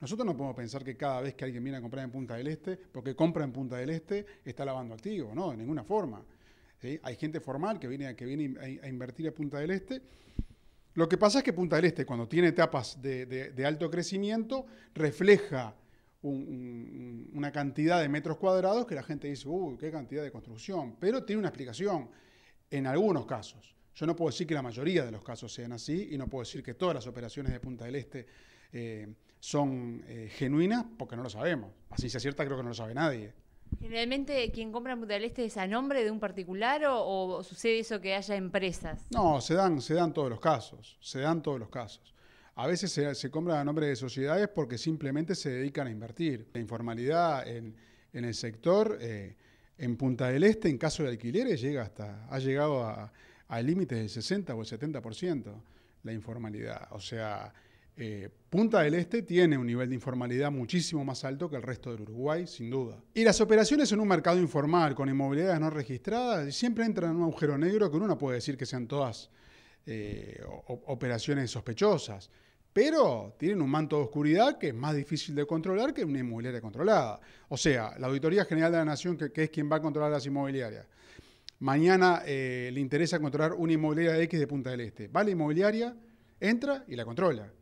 Nosotros no podemos pensar que cada vez que alguien viene a comprar en Punta del Este, porque compra en Punta del Este, está lavando activo, no, de ninguna forma. Hay gente formal que viene, a, invertir a Punta del Este. Lo que pasa es que Punta del Este, cuando tiene etapas de, alto crecimiento, refleja una cantidad de metros cuadrados que la gente dice, uy, qué cantidad de construcción, pero tiene una explicación en algunos casos. Yo no puedo decir que la mayoría de los casos sean así y no puedo decir que todas las operaciones de Punta del Este eh, son eh, genuinas porque no lo sabemos. Así se acierta creo que no lo sabe nadie. Generalmente quien compra en Punta del Este es a nombre de un particular o, sucede eso que haya empresas. No, se dan, se dan todos los casos, se dan todos los casos. A veces se, se compra a nombre de sociedades porque simplemente se dedican a invertir. La informalidad en, el sector, eh, en Punta del Este, en caso de alquileres, llega hasta, ha llegado a, hay límites del 60 o el 70% la informalidad. O sea, eh, Punta del Este tiene un nivel de informalidad muchísimo más alto que el resto del Uruguay, sin duda. Y las operaciones en un mercado informal con inmobiliarias no registradas siempre entran en un agujero negro que uno puede decir que sean todas eh, operaciones sospechosas pero tienen un manto de oscuridad que es más difícil de controlar que una inmobiliaria controlada. O sea, la Auditoría General de la Nación, que, es quien va a controlar las inmobiliarias, mañana eh, le interesa controlar una inmobiliaria X de Punta del Este. Va la inmobiliaria, entra y la controla.